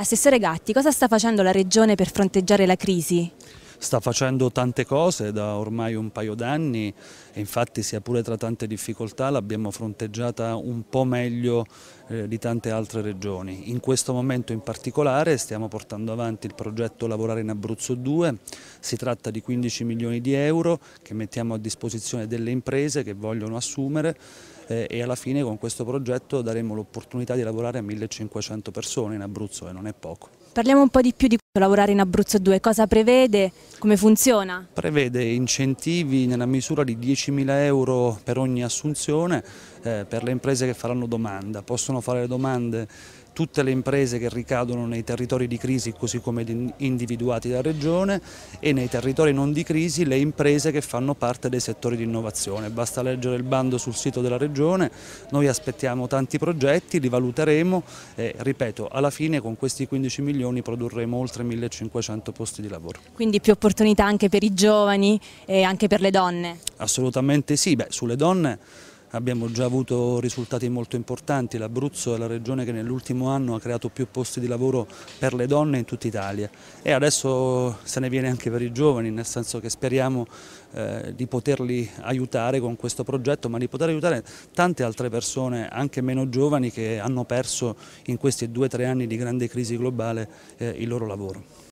Assessore Gatti, cosa sta facendo la Regione per fronteggiare la crisi? sta facendo tante cose da ormai un paio d'anni e infatti sia pure tra tante difficoltà l'abbiamo fronteggiata un po' meglio eh, di tante altre regioni. In questo momento in particolare stiamo portando avanti il progetto Lavorare in Abruzzo 2, si tratta di 15 milioni di euro che mettiamo a disposizione delle imprese che vogliono assumere eh, e alla fine con questo progetto daremo l'opportunità di lavorare a 1500 persone in Abruzzo e non è poco. Parliamo un po' di più di Lavorare in Abruzzo 2 cosa prevede? Come funziona? Prevede incentivi nella misura di 10.000 euro per ogni assunzione eh, per le imprese che faranno domanda. Possono fare domande tutte le imprese che ricadono nei territori di crisi così come individuati da Regione e nei territori non di crisi le imprese che fanno parte dei settori di innovazione. Basta leggere il bando sul sito della Regione, noi aspettiamo tanti progetti, li valuteremo e ripeto alla fine con questi 15 milioni produrremo oltre 1500 posti di lavoro. Quindi più opportunità anche per i giovani e anche per le donne? Assolutamente sì, Beh, sulle donne abbiamo già avuto risultati molto importanti, l'Abruzzo è la regione che nell'ultimo anno ha creato più posti di lavoro per le donne in tutta Italia e adesso se ne viene anche per i giovani, nel senso che speriamo eh, di poterli aiutare con questo progetto, ma di poter aiutare tante altre persone, anche meno giovani, che hanno perso in questi due o tre anni di grande crisi globale eh, il loro lavoro.